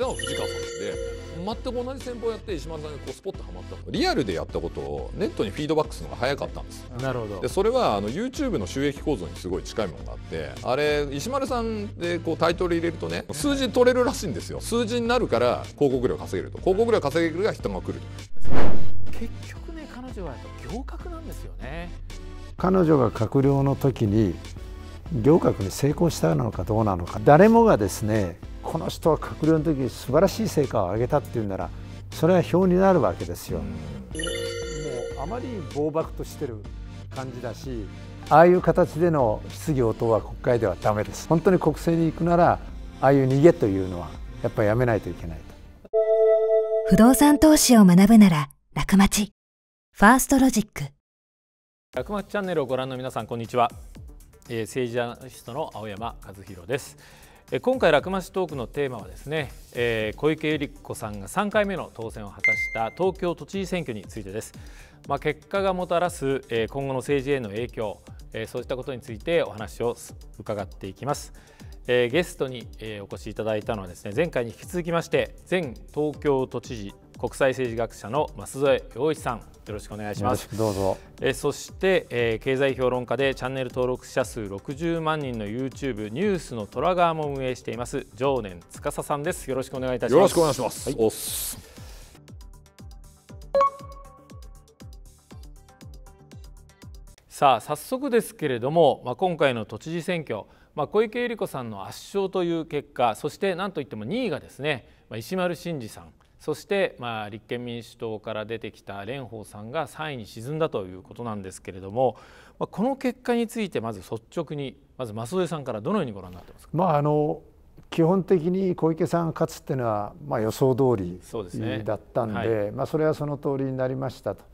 のが藤川さんで全く同じ戦法をやって石丸さんがこうスポッとはまったリアルでやったことをネットにフィードバックするのが早かったんですなるほどでそれはあの YouTube の収益構造にすごい近いものがあってあれ石丸さんでこうタイトル入れるとね数字取れるらしいんですよ数字になるから広告料稼げると広告料稼げるから人が来ると結局ね彼女は行革なんですよね彼女が閣僚の時に行革に成功したのかどうなのか誰もがですねこの人は閣僚の時素晴らしい成果を上げたっていうならそれは票になるわけですよ。もうあまり暴漠としてる感じだしああいう形での質疑応答は国会ではだめです本当に国政に行くならああいう逃げというのはやっぱりやめないといけないと不動産投資を学ぶなら楽町ファーストロジック楽町チャンネルをご覧の皆さんこんにちは、えー、政治アナリストの青山和弘です今回、楽町トークのテーマはですね、えー、小池百合子さんが3回目の当選を果たした東京都知事選挙についてです。まあ、結果がもたらす、えー、今後の政治への影響、えー、そうしたことについてお話を伺っていきます。えー、ゲストに、えー、お越しいただいたのはですね前回に引き続きまして前東京都知事国際政治学者の舛添洋一さんよろしくお願いします。どうぞえそして、えー、経済評論家でチャンネル登録者数60万人の YouTube ニュースのトラガーも運営しています常念司さんです。よろしくお願いいたします。よろしくお願いします。はい、さあ早速ですけれども、まあ、今回の都知事選挙、まあ、小池百合子さんの圧勝という結果そして何といっても2位がですね、まあ、石丸真二さんそして、まあ、立憲民主党から出てきた蓮舫さんが3位に沈んだということなんですけれども、まあ、この結果についてまず率直にまず増江さんからどのようにご覧になってますか、まあ、あの基本的に小池さんが勝つっていうのは、まあ、予想通りだったんでそ、ねはい、まあ、それはその通りになりましたと。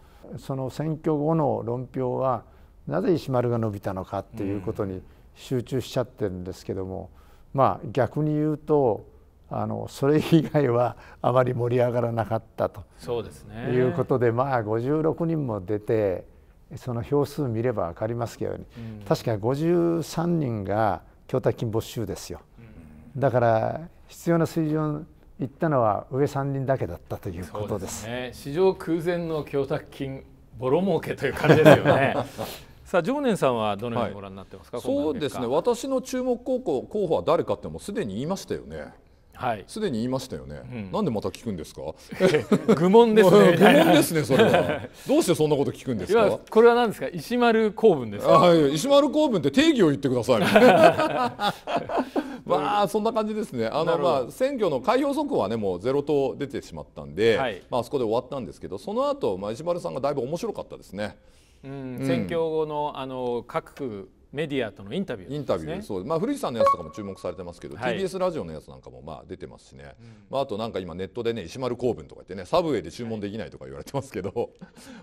その選挙後の論評はなぜ石丸が伸びたのかっていうことに集中しちゃってるんですけども、まあ逆に言うとあのそれ以外はあまり盛り上がらなかったとそうです、ね、いうことでまあ56人も出てその票数見れば分かりますけど、うん、確か53人が供託金没収ですよ、うん、だから必要な水準いったのは上3人だけだったということです、ね、史上空前の供託金ボロ儲けという感じですよね。さあ常念さんはどのようにご覧になってますか、はい、そうですね私の注目候補候補は誰かってもうすでに言いましたよねはい、すでに言いましたよね、うん、なんでまた聞くんですか 愚問ですね 愚問ですねそれは どうしてそんなこと聞くんですかこれは何ですか石丸公文ですかあ、はい、石丸公文って定義を言ってくださいまあそんな感じですねあのまあ選挙の開票速報はねもうゼロと出てしまったんで、はい、まあそこで終わったんですけどその後まあ石丸さんがだいぶ面白かったですねうん、選挙後のあの各メディアとのインタビュー、ね、インタビューそうまあ古市さんのやつとかも注目されてますけど、はい、TBS ラジオのやつなんかもまあ出てますしね、うん、まああとなんか今ネットでね石丸公文とか言ってねサブウェイで注文できないとか言われてますけど、はい、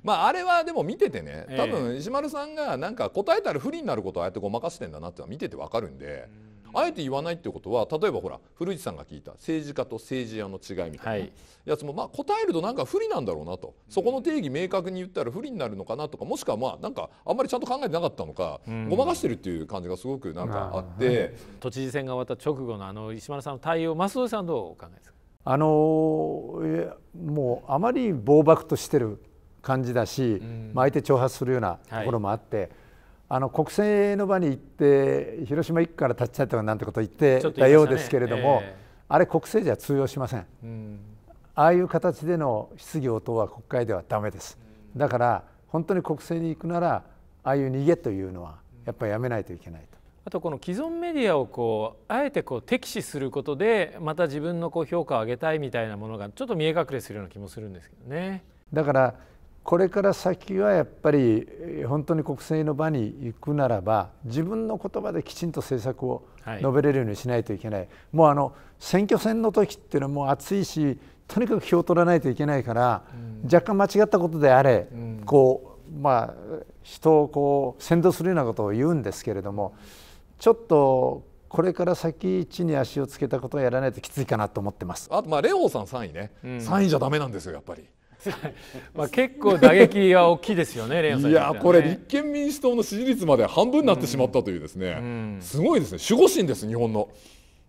まああれはでも見ててね多分石丸さんがなんか答えたら不利になることをああやってごまかしてんだなって見ててわかるんで。うんあえて言わないってことは例えばほら古市さんが聞いた政治家と政治家の違いみたいなやつも、まあ、答えるとなんか不利なんだろうなとそこの定義明確に言ったら不利になるのかなとかもしくはまあなんかあんまりちゃんと考えてなかったのか、ごまかしてるっていう感じがすごくなんかあって、都知事選が終わった直後のあの石丸さんの対応増添さんどうお考えですかあのもうあまり暴漠としてる感じだし、うん、まあ、相手挑発するようなところもあって、はいあの国政の場に行って広島1区から立ち会ったなんてことを言ってたようですけれども、ねえー、あれ国政じゃ通用しません、うん、ああいう形での質疑応答は国会ではだめです、うん、だから本当に国政に行くならああいう逃げというのはやっぱりやめないといけないと。あとこの既存メディアをこうあえてこう敵視することでまた自分のこう評価を上げたいみたいなものがちょっと見え隠れするような気もするんですけどね。だからこれから先はやっぱり本当に国政の場に行くならば自分の言葉できちんと政策を述べれるようにしないといけない、はい、もうあの選挙戦の時っていうのはもう暑いしとにかく票を取らないといけないから、うん、若干間違ったことであれ、うん、こうまあ、人をこう先導するようなことを言うんですけれどもちょっとこれから先地に足をつけたことをやらないときついかなと思ってますあとまあレオさん3位ね、うん、3位じゃだめなんですよやっぱり まあ結構打撃は大きいですよね、レさん、ね、いやこれ立憲民主党の支持率まで半分になってしまったというですね、うんうん、すごいですね守護神です日本の。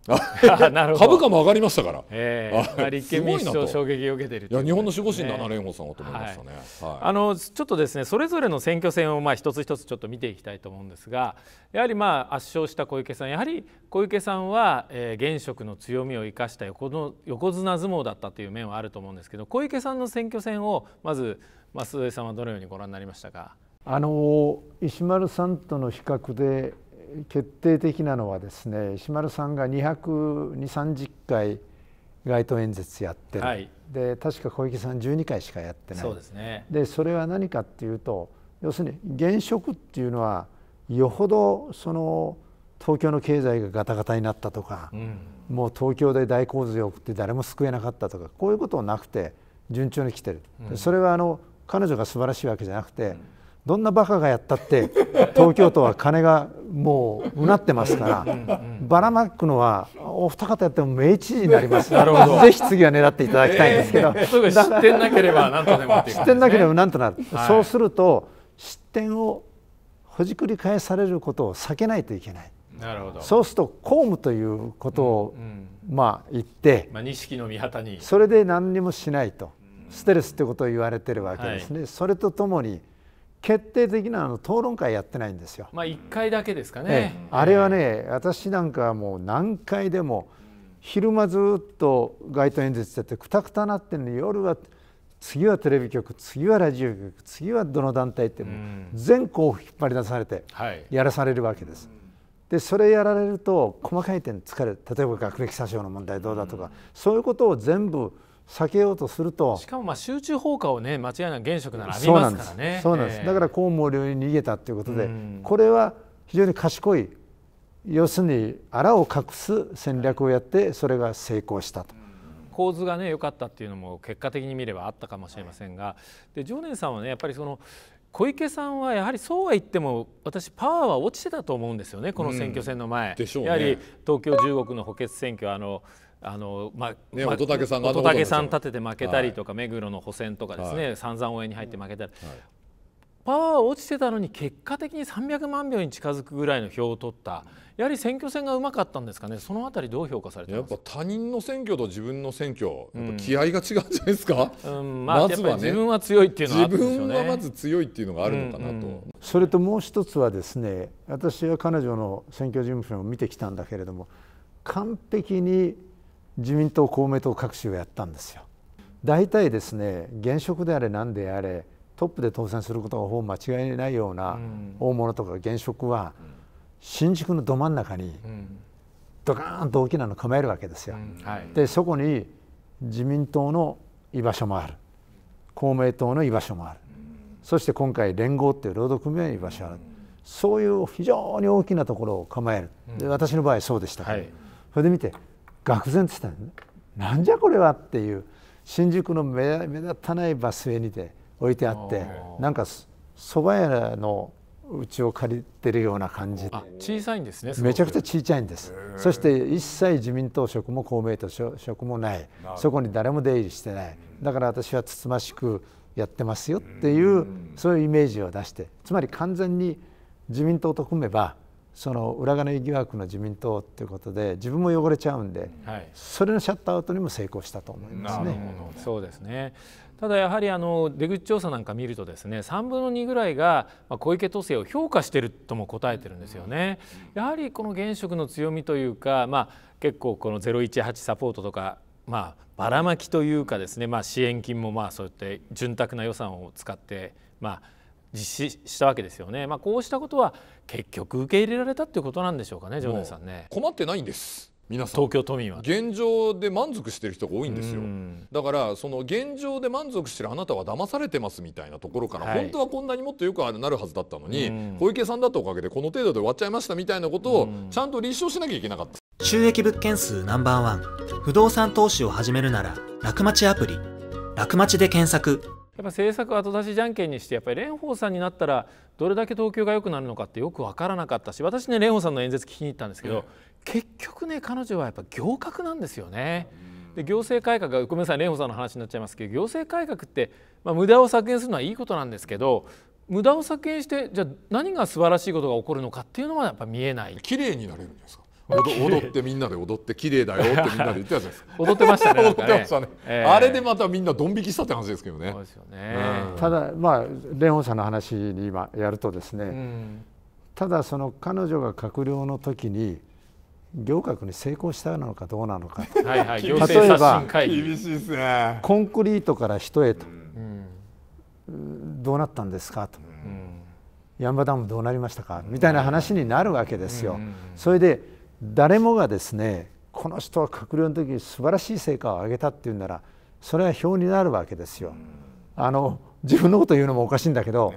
株価も上がりましたから、えーあ、立憲民主党衝撃を受けてるい,、や日本の守護神だな、蓮舫さんはと思いましたね、はいあのちょっとですねそれぞれの選挙戦をまあ一つ一つちょっと見ていきたいと思うんですがやはりまあ圧勝した小池さんやはり小池さんは、えー、現職の強みを生かした横の横綱相撲だったという面はあると思うんですけど小池さんの選挙戦をまず増井さんはどのようにご覧になりましたかあの石丸さんとの比較で決定的なのはですね石丸さんが22030回街頭演説やってる、はい、で確か小池さん12回しかやってないそうです、ね、でそれは何かっていうと要するに現職っていうのはよほどその東京の経済がガタガタになったとか、うん、もう東京で大洪水を送って誰も救えなかったとかこういうことなくて順調に来てる、うん、それはあの彼女が素晴らしいわけじゃなくて、うんどんなバカがやったって 東京都は金がもううなってますからばらまくのはお二方やっても名知事になりますなるほどぜひ次は狙っていただきたいんですけど、えー、ってなければなんとでもってなければなんとなる、はい、そうすると失点をほじくり返されることを避けないといけないなるほどそうすると公務ということを、うんうん、まあ言って、まあ、錦の御旗にそれで何にもしないと、うん、ステルスってことを言われてるわけですね、はい、それとともに決定的なあの討論会やってないんですよ。まあ1回だけですかね、あれはね、私なんかはもう何回でも昼間ずっと街頭演説しててくたくたなってるのに夜は次はテレビ局次はラジオ局次はどの団体っても全校を引っ張り出されてやらされるわけです。でそれやられると細かい点疲れ例えば学歴詐称の問題どうだとか、そういうことを全部避けようとするとしかもまあ集中砲火をね間違いなく現職ならありますからねそうなんです、だからコウモリに逃げたということで、うん、これは非常に賢い要するにあらを隠す戦略をやってそれが成功したと。構図がね良かったっていうのも結果的に見ればあったかもしれませんが、で常念さんはねやっぱりその小池さんはやはりそうは言っても私パワーは落ちてたと思うんですよねこの選挙戦の前、うんね、やはり東京15区の補欠選挙あのあのまあ、ね、乙武さんが乙武さん立てて負けたりとか、はい、目黒の補選とかですね、はい、散々応援に入って負けたり、はい、パワー落ちてたのに結果的に300万票に近づくぐらいの票を取ったやはり選挙戦がうまかったんですかねそのあたりどう評価されてやっぱ他人の選挙と自分の選挙、やっぱ気合が違うんじゃないですか、うんまあ、まずはね自分は強いっていうのは、ね、自分はまず強いっていうのがあるのかなと、うんうん、それともう一つはですね私は彼女の選挙事務所を見てきたんだけれども完璧に自民党公明党各種をやったんですよ。大体ですね現職であれ何であれトップで当選することがほぼ間違いないような大物とか現職は新宿のど真ん中にドカーンと大きなの構えるわけですよ。でそこに自民党の居場所もある公明党の居場所もあるそして今回連合っていう労働組合の居場所あるそういう非常に大きなところを構えるで私の場合そうでしたから、はい、それで見て愕然としたんなんじゃこれはっていう新宿の目立たないバス停にて置いてあってなんか蕎麦屋のうちを借りてるような感じ小さいんですねめちゃくちゃ小さいんですそして一切自民党職も公明党職もないそこに誰も出入りしてないだから私はつつましくやってますよっていうそういうイメージを出してつまり完全に自民党と組めばその裏金疑惑の自民党ということで自分も汚れちゃうんで、はい、それのシャットアウトにも成功したと思いますね。そうですねただやはりあの出口調査なんか見るとですね3分の2ぐらいが小池都政を評価しているとも答えてるんですよね。やはりこの現職の強みというか、まあ、結構この018サポートとか、まあ、ばらまきというかですね、まあ、支援金もまあそうやって潤沢な予算を使って、まあ、実施したわけですよね、まあ、こうしたことは結局受け入れられたっていうことなんでしょうかね常連さんね困ってないんです皆さん東京都民は現状で満足してる人が多いんですよだからその現状で満足してるあなたは騙されてますみたいなところから、はい、本当はこんなにもっとよくなるはずだったのに小池さんだったおかげでこの程度で終わっちゃいましたみたいなことをちゃんと立証しなきゃいけなかった収益物件数ナンバーワン不動産投資を始めるなら楽町アプリ楽町で検索やっぱ政策後出しじゃんけんにしてやっぱり蓮舫さんになったらどれだけ投球が良くなるのかってよく分からなかったし私ね蓮舫さんの演説聞きに行ったんですけど、結局ね彼女はやっぱ行革なんですよね。で行政改革がごめんなさい蓮舫さんの話になっちゃいますけど行政改革って、まあ、無駄を削減するのはいいことなんですけど無駄を削減してじゃあ何が素晴らしいことが起こるのかっていうのはやっぱ見えない。綺麗になれるんですか 踊ってみんなで踊って綺麗だよって みんなで言ってたじゃないですか踊ってましたね、ね、踊ってましたね、えー、あれでまたみんなドン引きしたって話ですけどねそうですよね、うん、ただまあ蓮舫さんの話に今やるとですね、うん、ただその彼女が閣僚の時に行革に成功したのかどうなのかはい、はい、例えば厳しいですねコンクリートから人へと、うん、どうなったんですかと、うん、ヤンバダムどうなりましたかみたいな話になるわけですよ、それで誰もがですねこの人は閣僚の時に素晴らしい成果を上げたっていうならそれは票になるわけですよ。あの自分のこと言うのもおかしいんだけど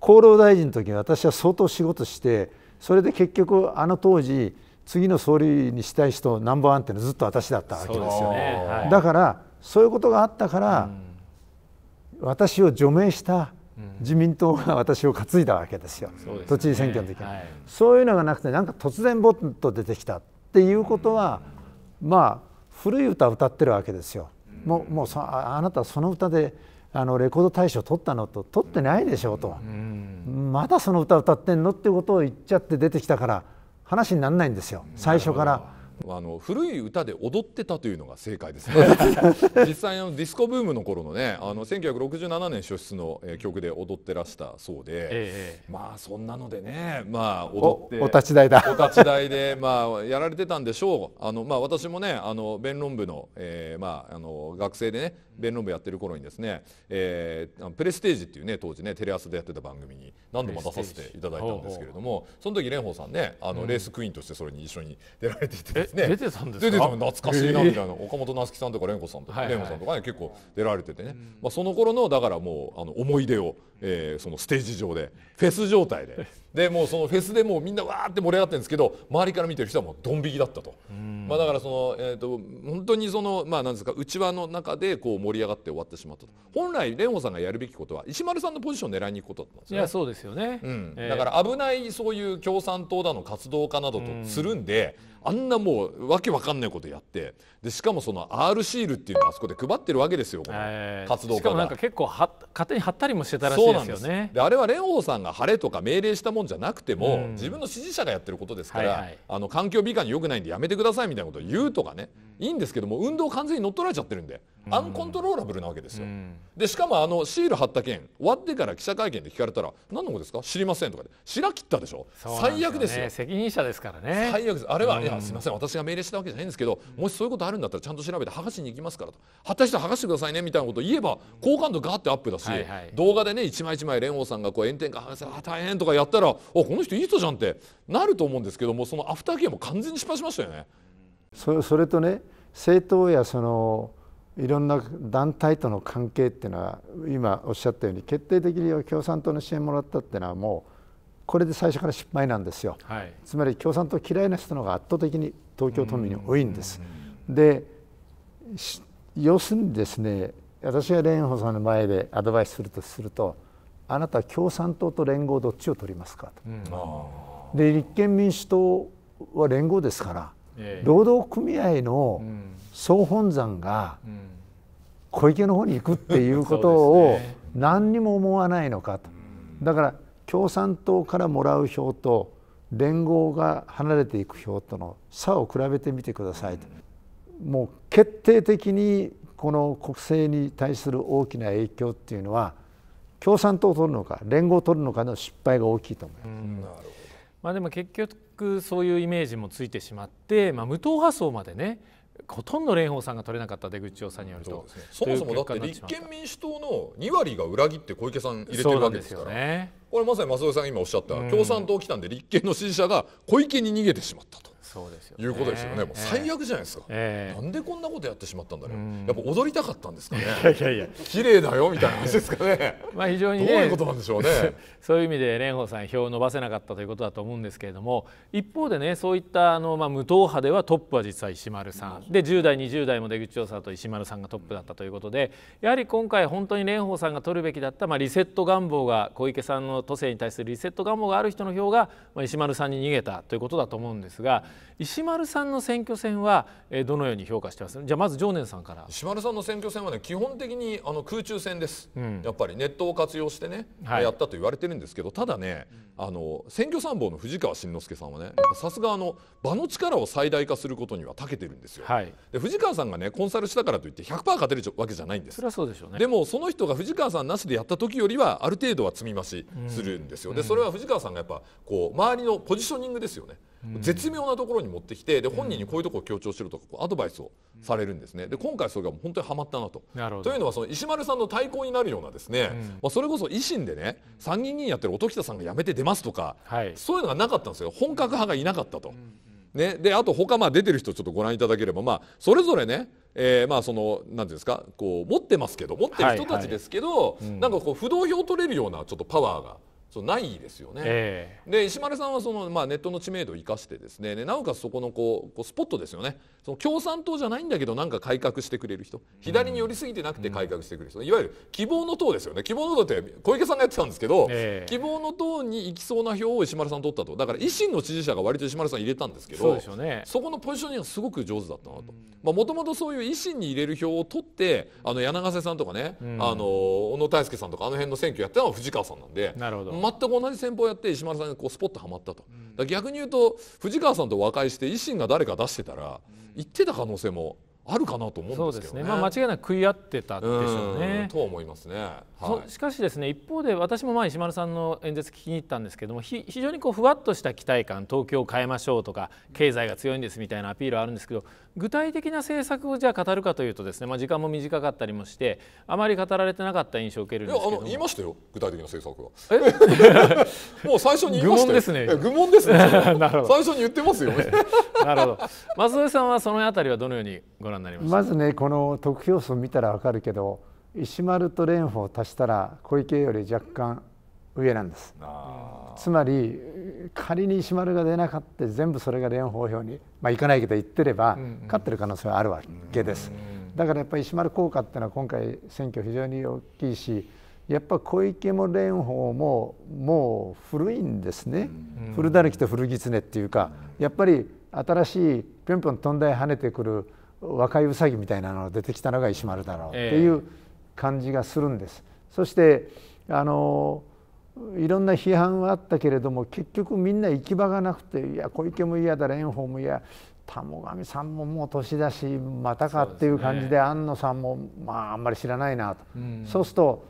厚労大臣の時に私は相当仕事してそれで結局あの当時次の総理にしたい人ナンバーワンってのずっと私だったわけですよ。ね、はい、だからそういうことがあったから、私を除名した自民党が私を担いだわけですよ、うん、都知事選挙の時に、ねはい、そういうのがなくてなんか突然ボッと出てきたっていうことは、うん、まあ古い歌歌ってるわけですよ。うん、もうもうあなたその歌であのレコード大賞取ったのと取ってないでしょうと、まだその歌歌ってんのってことを言っちゃって出てきたから話にならないんですよ最初から。あの古い歌で踊ってたというのが正解ですね 実際あのディスコブームの頃のねあの1967年初出の、えー、曲で踊ってらしたそうで、えー、まあそんなのでねまあ踊ってお立ち台だお立ち台で まあやられてたんでしょうあのまあ私もねあの弁論部の、えー、まああの学生でね弁論部やってる頃にですね、えー、プレステージっていうね当時ねテレ朝でやってた番組に何度も出させていただいたんですけれどもその時蓮舫さんねあの、うん、レースクイーンとしてそれに一緒に出られていてですね出てたんですか懐かしいなみたいな、岡本夏樹さんとか蓮子さんとか、はいはい、さんとかね結構出られててね、まあ、その頃のだからもうあの思い出を、えー、そのステージ上でフェス状態ででもうそのフェスでもうみんなわーって盛り上がってるんですけど周りから見てる人はもうドン引きだったと、まあ、だからその、えーと、本当にその、まあ、なんですか内輪の中でこう盛り上がって終わってしまったと本来蓮舫さんがやるべきことは石丸さんのポジションを狙いに行くことだったんですねいやそうですよね、うんだから危ないそういう共産党だの活動家などとするんで、あんなもうわけわかんないことやってでしかもその R シールっていうのをあそこで配ってるわけですよ、こー、活動家がしかもなんか結構は勝手に貼ったりもしてたらしいですよねであれは蓮舫さんが晴れとか命令したものもんじゃなくても、自分の支持者がやってることですから、あの環境美化に良くないんでやめてくださいみたいなことを言うとかね、いいんですけども運動完全に乗っ取られちゃってるんでアンコントローラブルなわけですよ、でしかもあのシール貼った件終わってから記者会見で聞かれたら何のことですか知りませんとかでしらきったでしょ最悪ですよ責任者ですからね最悪ですあれは、いやすみません私が命令したわけじゃないんですけどもしそういうことあるんだったらちゃんと調べて剥がしに行きますからと貼った人剥がしてくださいねみたいなことを言えば好感度ガーってアップだし、動画でね一枚一枚蓮舫さんがこう炎天下剥がせあ大変とかやったらおこの人いい人じゃんってなると思うんですけどもそのアフターケアも完全に失敗しましたよね。それとね政党やそのいろんな団体との関係っていうのは今おっしゃったように決定的に共産党の支援もらったっていうのはもうこれで最初から失敗なんですよ、はい、つまり共産党嫌いな人の方が圧倒的に東京都民に多いんです。で要するにですね私が蓮舫さんの前でアドバイスするとするとあなたは共産党と連合どっちを取りますかと。うん、で立憲民主党は連合ですから労働組合の総本山が小池の方に行くっていうことを何にも思わないのかと。だから共産党からもらう票と連合が離れていく票との差を比べてみてくださいと。もう決定的にこの国政に対する大きな影響っていうのは共産党を取るのか連合を取るのかの失敗が大きいと思います。まあ、でも結局くそういうイメージもついてしまって、まあ、無党派層までねほとんど蓮舫さんが取れなかった出口調査によるとそ、ね,、もそもだって立憲民主党の2割が裏切って小池さん入れてるわけですから、ね、これまさに増田さんが今おっしゃった、うん、共産党来たんで立憲の支持者が小池に逃げてしまったと。そうですよ、ね、いうことですよねもう最悪じゃないですか、えー、なんでこんなことやってしまったんだろう、うん、やっぱ踊りたかったんですかねいやいや綺麗だよみたいな話ですかね まあ非常に、ね、どういうことなんでしょうね そういう意味で蓮舫さん票を伸ばせなかったということだと思うんですけれども一方でねそういったあの、まあ、無党派ではトップは実は石丸さん、で10代20代も出口調査と石丸さんがトップだったということでやはり今回本当に蓮舫さんが取るべきだった、まあ、リセット願望が小池さんの都政に対するリセット願望がある人の票が、まあ、石丸さんに逃げたということだと思うんですが石丸さんの選挙戦はどのように評価してますじゃあまず常念さんから石丸さんの選挙戦はね基本的にあの空中戦です、うん、やっぱりネットを活用してね、はい、やったと言われてるんですけどただね、あの選挙参謀の藤川慎之介さんはねさすがあの場の力を最大化することには長けてるんですよ、はい、で藤川さんがねコンサルしたからといって100%勝てるわけじゃないんですそれはそうでしょうねでもその人が藤川さんなしでやった時よりはある程度は積み増しするんですよ、うん、でそれは藤川さんがやっぱこう周りのポジショニングですよね絶妙なところに持ってきてで本人にこういうところを強調しろとかアドバイスをされるんですねで今回それが本当にはまったなと。というのはその石丸さんの対抗になるようなですね、まあ、それこそ維新でね参議院議員やってる音喜多さんが辞めて出ますとか、はい、そういうのがなかったんですよ本格派がいなかったと。ね、であと他まあ出てる人ちょっとご覧いただければ、まあ、それぞれね、えまあそのなんていうんですかこう持ってますけど持ってる人たちですけど、はいはい、なんかこう不動票取れるようなちょっとパワーが。そうないですよね、えー、で石丸さんはその、まあ、ネットの知名度を生かしてですね、なおかつそこのこうこうスポットですよねその共産党じゃないんだけどなんか改革してくれる人左に寄りすぎてなくて改革してくれる人、うん、いわゆる希望の党ですよね希望の党って小池さんがやってたんですけど、えー、希望の党に行きそうな票を石丸さん取ったとだから維新の支持者が割と石丸さん入れたんですけどそ、ね、そこのポジショニングがすごく上手だったなともともとそういう維新に入れる票を取ってあの柳瀬さんとかね、うん、あの小野泰輔さんとかあの辺の選挙やってたのは藤川さんなんでなるほど全く同じ戦法をやって石丸さんがこうスポッとはまったと、うん、逆に言うと藤川さんと和解して維新が誰か出してたら言ってた可能性もあるかなと思うんですけど、ね、ね。まあ間違いなく食い合ってたでしょうね。うと思いますね、はい、しかしですね、一方で私も前あ石丸さんの演説聞きに行ったんですけども、ひ非常にこうふわっとした期待感、東京を変えましょうとか経済が強いんですみたいなアピールはあるんですけど、具体的な政策をじゃあ語るかというとですね、まあ時間も短かったりもして、あまり語られてなかった印象を受けるんですけどいやあの言いましたよ、具体的な政策は。え もう最初に言いました愚問ですね。愚問ですね。なるほど。最初に言ってますよ、なるほど。松尾さんはそのあたりはどのようにご覧になりましたまずねこの得票数見たら分かるけど石丸と蓮舫を足したら小池より若干上なんですつまり仮に石丸が出なかった全部それが蓮舫票にまあいかないけど言ってれば、勝ってる可能性はあるわけです、うん、だからやっぱり石丸効果っていうのは今回選挙非常に大きいしやっぱ小池も蓮舫ももう古いんですね、うん、古だるきと古狐っていうかやっぱり新しいぴょんぴょん飛んだり跳ねてくる若いウサギみたいなのが出てきたのが石丸だろうっていう感じがするんです。えー、そしてあのいろんな批判はあったけれども結局みんな行き場がなくていや小池も嫌だ蓮舫も嫌母神さんももう年だしまたかっていう感じで庵、ね、野さんもまああんまり知らないなと、うん、そうすると、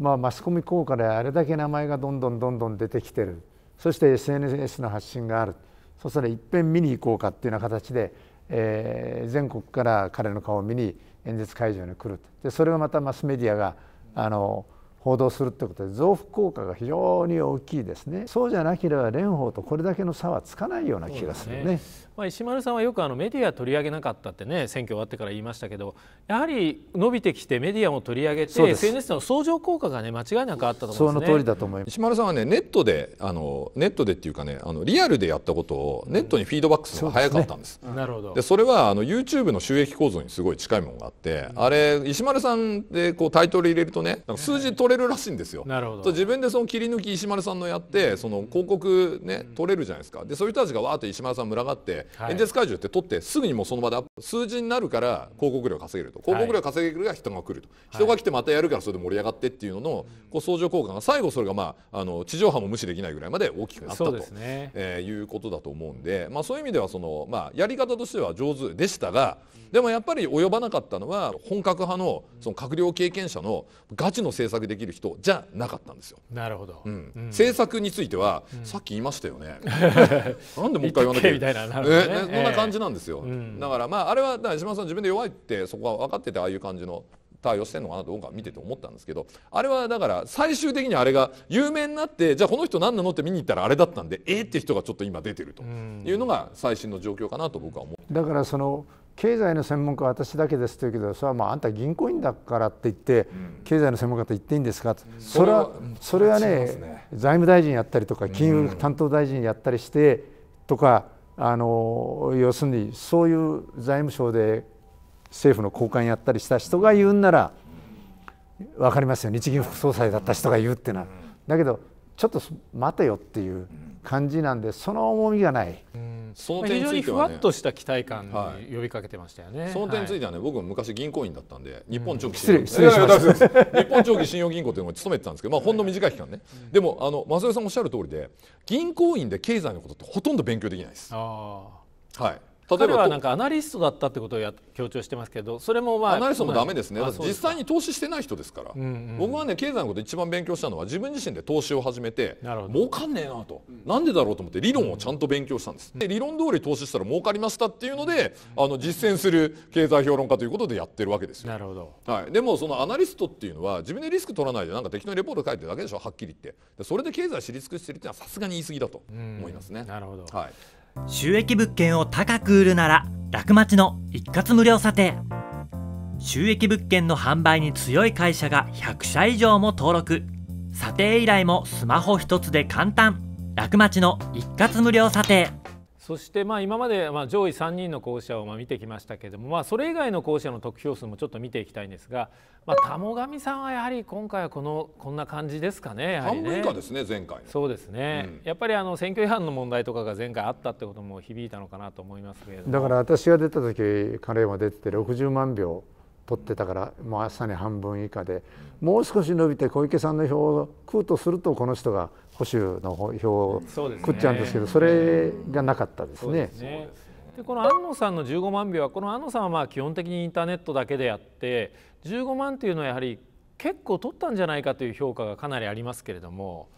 まあ、マスコミ効果であれだけ名前がどんどんどんどん出てきてるそして SNS の発信があるそうするいっぺん見に行こうかっていうような形でえー、全国から彼の顔を見に演説会場に来るでそれをまたマスメディアがあの報道するってことで増幅効果が非常に大きいですねそうじゃなければ蓮舫とこれだけの差はつかないような気がするね。まあ、石丸さんはよくあのメディア取り上げなかったってね選挙終わってから言いましたけどやはり伸びてきてメディアも取り上げて SNS の相乗効果がね間違いなくあったと思います、ね、その通りだと思います石丸さんはねネットであのネットでっていうかねあのリアルでやったことをネットにフィードバックするのが早かったんです。なるほどでそれはあの YouTube の収益構造にすごい近いものがあって、うん、あれ石丸さんでこうタイトル入れるとね数字取れるらしいんですよ。なるほど自分でその切り抜き石丸さんのやってその広告ね、取れるじゃないですかでそういう人たちがわーって石丸さん群がってはい、演説会場って取ってすぐにもうその場で数字になるから広告料稼げると広告料稼げるから人が来ると、人が来てまたやるからそれで盛り上がってっていうのの、こう相乗効果が最後それが、まあ、あの地上波も無視できないぐらいまで大きくなったと、ねえー、いうことだと思うんで、まあ、そういう意味ではその、まあ、やり方としては上手でしたがでもやっぱり及ばなかったのは本格派のその閣僚経験者のガチの政策できる人じゃなかったんですよ。なるほど、うん、うん、政策については、さっき言いましたよね。なんでもう一回言わなきゃいけない。ね、そんな感じなんですよ、えー、だからまああれは島田さん自分で弱いってそこは分かっててああいう感じの対応してんのかなと僕は見てて思ったんですけどあれはだから最終的にあれが有名になってじゃあこの人何なのって見に行ったらあれだったんでえー、って人がちょっと今出てるというのが最新の状況かなと僕は思うだからその経済の専門家は私だけですと言うけどそれはまああんた銀行員だからって言って、うん、経済の専門家と言っていいんですかと、うん、それはそれはね、ね、財務大臣やったりとか金融担当大臣やったりしてとかあの要するにそういう財務省で政府の高官やったりした人が言うんなら分かりますよ日銀副総裁だった人が言うっていうのはだけどちょっと待てよっていう感じなんでその重みがない。その点については、ね、ふわっとした期待感に呼びかけてましたよね、はい、その点についてはね、僕も昔銀行員だったんで日本長期信用、失礼しました日本長期信用銀行というのを勤めてたんですけど、まあ、ほんの短い期間ね、うん、でもあの増田さんおっしゃる通りで銀行員で経済のことってほとんど勉強できないです。はい例えばなんかアナリストだったってことをや強調してますけどそれもまあアナリストもダメですね実際に投資してない人ですから、うんうん、僕はね経済のこと一番勉強したのは自分自身で投資を始めて儲かんねえなと、うん、なんでだろうと思って理論をちゃんと勉強したんです、うん、で理論通り投資したら儲かりましたっていうのであの実践する経済評論家ということでやってるわけですよなるほど、はい、でもそのアナリストっていうのは自分でリスク取らないでなんか適当にレポート書いてるだけでしょはっきり言ってそれで経済知り尽くしてるっていうのはさすがに言い過ぎだと思いますね、うん、なるほど、はい収益物件を高く売るなら楽町の一括無料査定収益物件の販売に強い会社が100社以上も登録査定依頼もスマホ一つで簡単楽町の一括無料査定そしてまあ今までまあ上位3人の候補者をま見てきましたけれども、まあ、それ以外の候補者の得票数もちょっと見ていきたいんですが、まあ、田母神さんはやはり今回はこのこんな感じですかねやはね半分以下ですね前回そうですね、うん、やっぱりあの選挙違反の問題とかが前回あったってことも響いたのかなと思いますけれどだから私が出た時彼は出てて60万票取ってたからもう朝に半分以下でもう少し伸びて小池さんの票を食うとするとこの人が保守の票を食っちゃうんですけどそれがなかったですね。でこの安野さんの15万票はこの安野さんはまあ基本的にインターネットだけであって15万というのはやはり結構取ったんじゃないかという評価がかなりありますけれども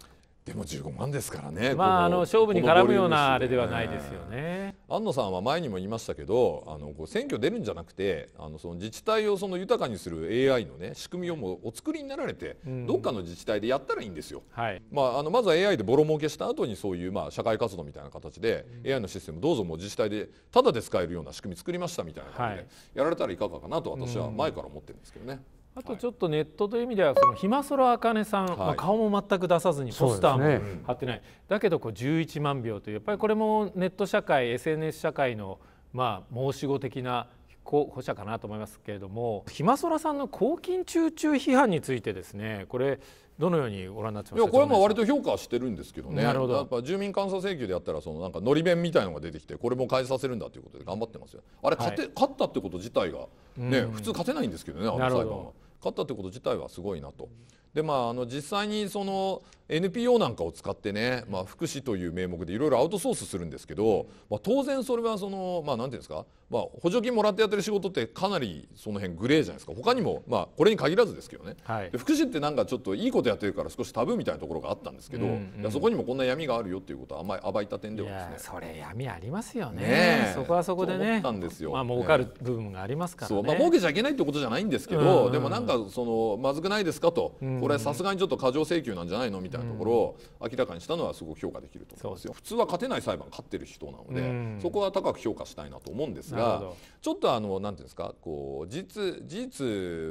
でも15万ですからね、まあ、あの勝負に絡むようなあれではないですよね。安野さんは前にも言いましたけどあのこう選挙出るんじゃなくてあのその自治体をその豊かにする AI の、ね、仕組みをもうお作りになられて、うん、どっかの自治体でやったらいいんですよ。はい、まあ、あのまずは AI でボロ儲けした後にそういう、まあ、社会活動みたいな形で、うん、AI のシステムどうぞもう自治体でただで使えるような仕組み作りましたみたいな感じで、はい、やられたらいかがかなと私は前から思ってるんですけどね。うんあとちょっとネットという意味ではそのひまそらあかねさん、はい、まあ、顔も全く出さずにポスターも貼ってない、ね、だけどこう11万票というやっぱりこれもネット社会 SNS 社会のまあ申し子的な候補者かなと思いますけれどもひまそらさんの公金中中批判についてですねこれどのようにご覧になってましいやこれは割と評価してるんですけどねなるほどやっぱ住民監査請求でやったらそのなんかのり弁みたいのが出てきてこれも返させるんだということで頑張ってますよあれ勝て、はい、勝ったってこと自体がね、普通勝てないんですけどねあの裁判は。勝ったということ自体はすごいなと。でまあ、あの実際にその NPO なんかを使ってね、まあ、福祉という名目でいろいろアウトソースするんですけど、まあ、当然それはその、まあ、なんていうんですか、まあ、補助金もらってやってる仕事ってかなりその辺グレーじゃないですか他にも、まあ、これに限らずですけどね、はい、福祉ってなんかちょっといいことやってるから少しタブーみたいなところがあったんですけど、うんうん、そこにもこんな闇があるよっていうことはあんまり暴いた点ではですねそれ闇ありますよね、ね、そこはそこでねたんですよ、まあ、儲かる部分がありますから、ね、そうまあ儲けちゃいけないってことじゃないんですけど、うんうん、でもなんかそのまずくないですかと、うんこれさすがにちょっと過剰請求なんじゃないのみたいなところを明らかにしたのはすごく評価できると思いますよ。普通は勝てない裁判勝ってる人なので、そこは高く評価したいなと思うんですがちょっとあのなんていうんですかこう事実事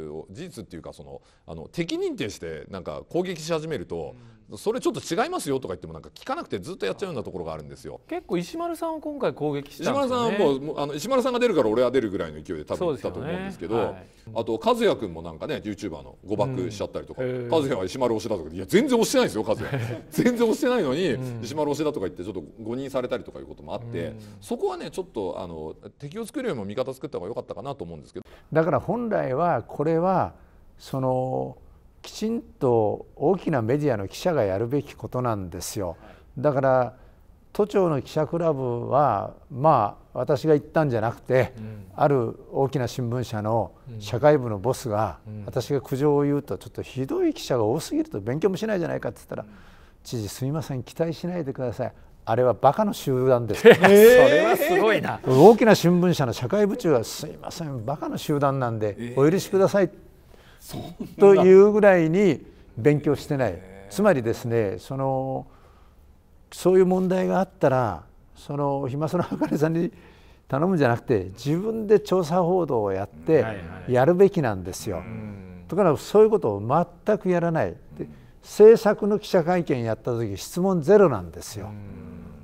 実を事実っていうかそのあの敵認定してなんか攻撃し始めると、うんそれちょっと違いますよとか言ってもなんか聞かなくてずっとやっちゃうようなところがあるんですよ結構石丸さんを今回攻撃した、ね、石丸さんはもうあの石丸さんが出るから俺は出るぐらいの勢いで多分言ったと思うんですけど、ねはい、あと和也君もなんかね YouTuber の誤爆しちゃったりとか、うん、和也は石丸推しだとかいや全然推してないですよ和也 全然推してないのに、うん、石丸推しだとか言ってちょっと誤認されたりとかいうこともあって、うん、そこはねちょっとあの敵を作るよりも味方作った方が良かったかなと思うんですけどだから本来はこれはそのきちんと大きなメディアの記者がやるべきことなんですよ。だから都庁の記者クラブはまあ私が言ったんじゃなくて、うん、ある大きな新聞社の社会部のボスが、うん、私が苦情を言うとちょっとひどい記者が多すぎると勉強もしないじゃないかって言ったら、うん、知事すみません期待しないでくださいあれはバカの集団です、それはすごいな大きな新聞社の社会部長はすみませんバカの集団なんでお許しくださいってというぐらいに勉強してないつまりですねそのそういう問題があったらその暇そのあかねさんに頼むんじゃなくて自分で調査報道をやってやるべきなんですよ。だいらそういうことを全くやらない。で政策の記者会見やった時質問ゼロなんですよ。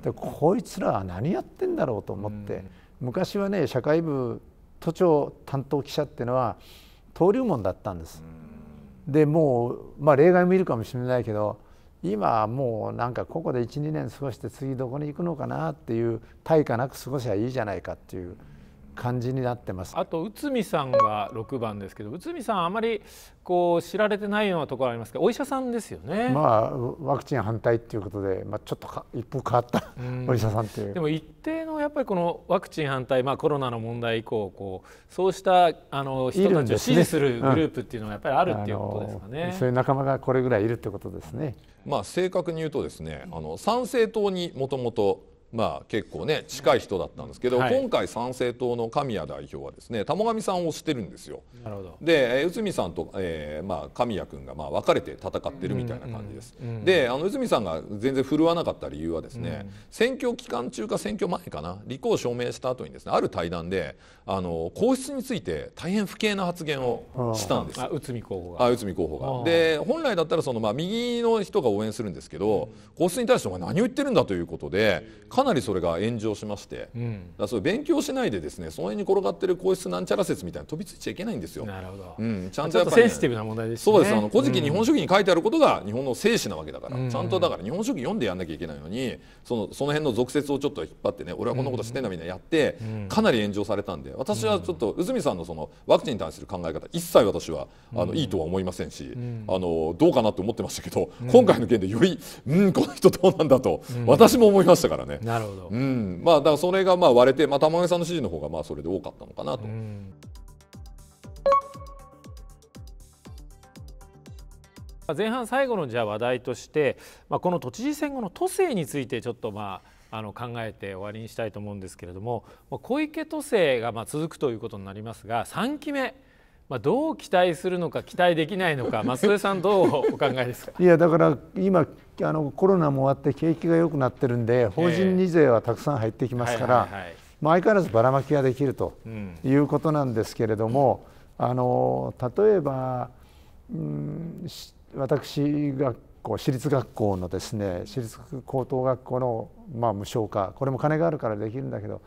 でこいつらは何やってんだろうと思って昔はね社会部都庁担当記者っていうのは登竜門だったんです。でもう、まあ、例外もいるかもしれないけど今もうなんかここで12年過ごして次どこに行くのかなっていう対価なく過ごしばいいじゃないかっていう。感じになってますあと内海さんが6番ですけど内海さんあまりこう知られてないようなところありますけどお医者さんですよねまあワクチン反対ということで、まあ、ちょっと一風変わったお医者さんっていうでも一定のやっぱりこのワクチン反対、まあ、コロナの問題以降こうそうしたあの人たちを支持するグループっていうのはやっぱりあるっていうことですかね、ねうん、そういう仲間がこれぐらいいるってことですねまあ正確に言うとですねあの参政党にもともとまあ、結構ね近い人だったんですけど、はい、今回参政党の神谷代表はですね玉上さんを推してるんですよ。で内海さんと、えーまあ、神谷君がまあ別れて戦ってるみたいな感じです。うんうん、であの内海さんが全然振るわなかった理由はですね、うん、選挙期間中か選挙前かな立候補証明した後にですねある対談であの皇室について大変不敬な発言をしたんです。内海候補が。あ内海候補が。で本来だったらその、まあ、右の人が応援するんですけど皇室に対してお前何を言ってるんだということで。かなりそれが炎上しまして、うん、だそれ勉強しないでですねその辺に転がってる皇室なんちゃら説みたいな飛びついちゃいけないんですよ。なるほど、うん、ちゃんとやっぱり、ね、センシティブな問題です、ね、そうですあの古事記日本書紀に書いてあることが日本の精子なわけだから、うん、ちゃんとだから日本書紀読んでやんなきゃいけないのにそのその辺の俗説をちょっと引っ張ってね俺はこんなことしてんだみたいなやって、かなり炎上されたんで私はちょっと宇住さんのそのワクチンに対する考え方一切私はあの、いいとは思いませんし、あのどうかなと思ってましたけど、今回の件でより、うん、この人どうなんだと、私も思いましたからね。なるほど、うんまあ、だからそれがまあ割れて、まあ、玉上さんの指示の方がまあそれで多かったのかなと。うん前半最後のじゃ話題として、まあ、この都知事選後の都政についてちょっとまああの考えて終わりにしたいと思うんですけれども小池都政がまあ続くということになりますが3期目まあ、どう期待するのか期待できないのか 松添さんどうお考えですかいやだから今あのコロナも終わって景気が良くなってるんで法人利税はたくさん入ってきますから、まあ、相変わらずばらまきができるということなんですけれども、うん、あの例えば、うん、私が校私立学校のですね私立高等学校のまあ無償化これも金があるからできるんだけど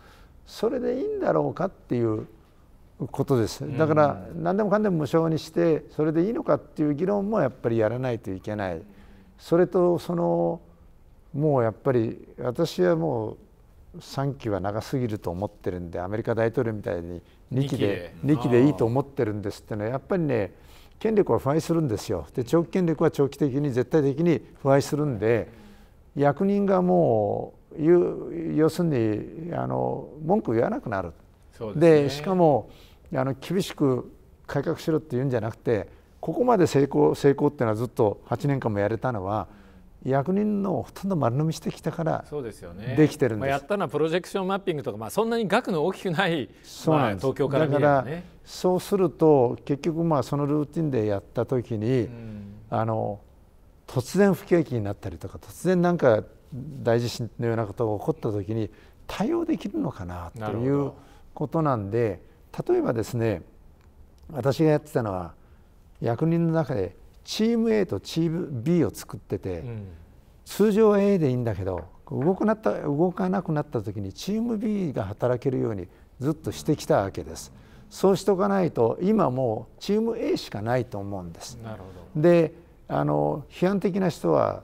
それでいいんだろうかっていうことです。だから何でもかんでも無償にしてそれでいいのかっていう議論もやっぱりやらないといけない。それとそのもうやっぱり私はもう3期は長すぎると思ってるんでアメリカ大統領みたいに2期で2期でいいと思ってるんですってのはやっぱりね権力は腐敗するんですよで長期権力は長期的に絶対的に腐敗するんで役人がもう要するにあの文句言わなくなるで、ね、しかもあの厳しく改革しろっていうんじゃなくてここまで成功成功っていうのはずっと8年間もやれたのは役人のほとんど丸飲みしてきたからそうですよ、ね、できてるんです、まあ、やったのはプロジェクションマッピングとか、まあ、そんなに額の大きくない、そうなんです、まあ、東京から見、ね、だからそうすると結局まあそのルーティンでやった時に、うん、あの突然不景気になったりとか突然なんか大地震のようなことが起こった時に対応できるのかなという。ことなんで例えばですね私がやってたのは役人の中でチーム A とチーム B を作ってて、うん、通常は A でいいんだけど動くなった動かなくなった時にチーム B が働けるようにずっとしてきたわけです。そうしとかないと今もうチーム A しかないと思うんです。であの批判的な人は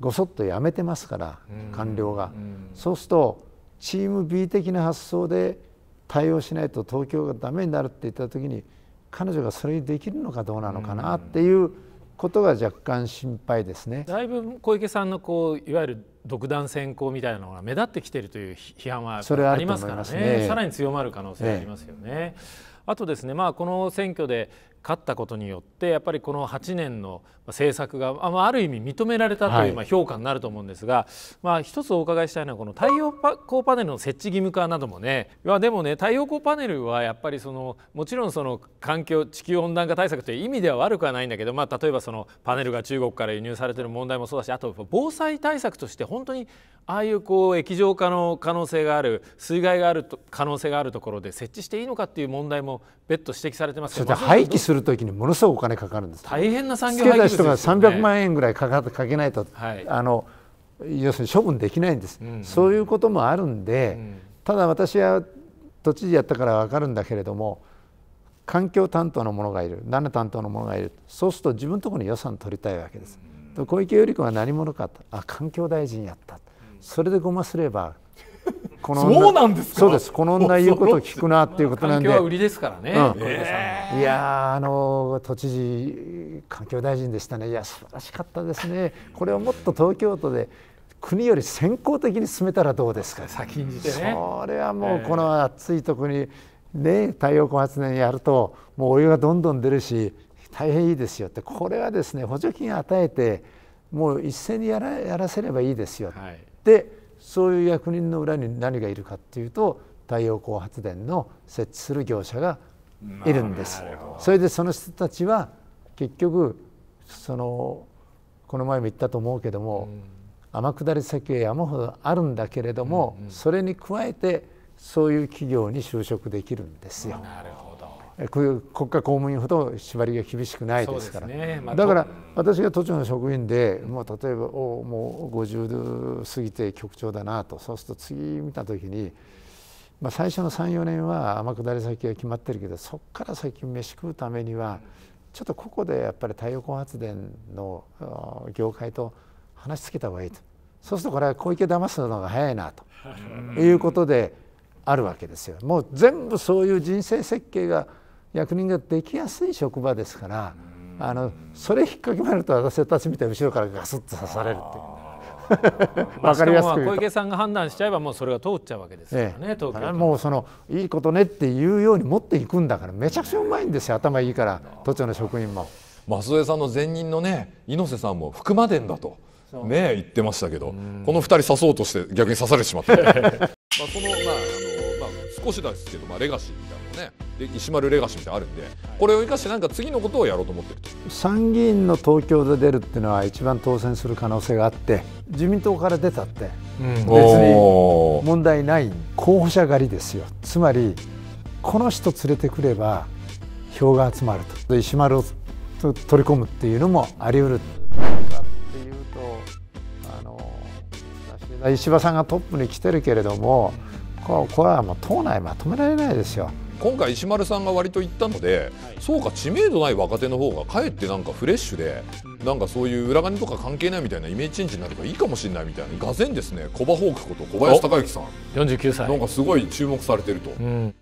ごそっとやめてますから、うん、官僚が、うん、そうするとチーム B 的な発想で対応しないと東京がだめになるって言った時に彼女がそれにできるのかどうなのかなっていうことが若干心配ですね。だいぶ小池さんのこういわゆる独断専行みたいなのが目立ってきているという批判はありますからね、ね、さらに強まる可能性ありますよね。ええあとですね、まあ、この選挙で、勝ったことによってやっぱりこの8年の政策がある意味認められたというま評価になると思うんですが、はい、まあ、一つお伺いしたいのはこの太陽光パネルの設置義務化などもねいやでもね太陽光パネルはやっぱりそのもちろんその環境地球温暖化対策という意味では悪くはないんだけど、まあ、例えばそのパネルが中国から輸入されてる問題もそうだしあと防災対策として本当にああいうこう液状化の可能性がある水害がある可能性があるところで設置していいのかっていう問題も別途指摘されてますけど。する時にものすごくお金かかるんです大変な産業廃棄物です、ね、つけた人が300万円ぐらいかかかけないと、はい、あの要するに処分できないんです、うんうん、そういうこともあるんで、うん、ただ私は都知事やったから分かるんだけれども環境担当の者がいる何担当の者がいるそうすると自分のところに予算取りたいわけです、うん、小池百合子は何者かあ環境大臣やったそれでごますればこのそうなんですそうですこの女言うことを聞くなっていうことなんで、売りですからね、うんえー、いやあの都知事環境大臣でしたねいや素晴らしかったですねこれをもっと東京都で国より先行的に進めたらどうですか先てねそれはもうこの暑いとこにね太陽光発電やるともうお湯がどんどん出るし大変いいですよってこれはですね補助金与えてもう一斉にやらやらせればいいですよって、はいそういう役人の裏に何がいるかっていうと太陽光発電の設置する業者がいるんです。それでその人たちは結局そのこの前も言ったと思うけども、天下り先へ山ほどあるんだけれども、それに加えてそういう企業に就職できるんですよ。国家公務員ほど縛りが厳しくないですから、ねまあ、だから私が都庁の職員で、まあ、例えばおもう50過ぎて局長だなとそうすると次見た時に、まあ、最初の34年は天下り先が決まってるけどそこから先飯食うためにはちょっとここでやっぱり太陽光発電の業界と話しつけた方がいいとそうするとこれは小池騙すのが早いなということであるわけですよ。もう全部そういう人生設計が役人ができやすい職場ですからあのそれ引っかけ回ると私たちみたいに後ろからガスッと刺されるっていう。わかりやすく小池さんが判断しちゃえばもうそれが通っちゃうわけですからね、ええ、東京もうそのいいことねっていうように持っていくんだからめちゃくちゃうまいんですよ頭いいから都庁の職員も増添さんの前任のね猪瀬さんも福間伝だとね言ってましたけどこの2人刺そうとして逆に刺されてしまった まあそのまああの、まあ、少しですけど、まあ、レガシーみたいなのね石丸レガシーみたいなのあるんで、これを生かしてなんか次のことをやろうと思ってる参議院の東京で出るっていうのは一番当選する可能性があって自民党から出たって、別に問題ない候補者狩りですよつまりこの人連れてくれば票が集まると石丸を取り込むっていうのもあり得る。っていうと石破さんがトップに来てるけれどもこれはもう党内まとめられないですよ。今回石丸さんが割と言ったので、はい、そうか知名度ない若手の方がかえってなんかフレッシュで、うん、なんかそういう裏金とか関係ないみたいなイメージチェンジになるかいいかもしれないみたいながぜんですねコバホークこと小林孝之さん49歳なんかすごい注目されてると。うん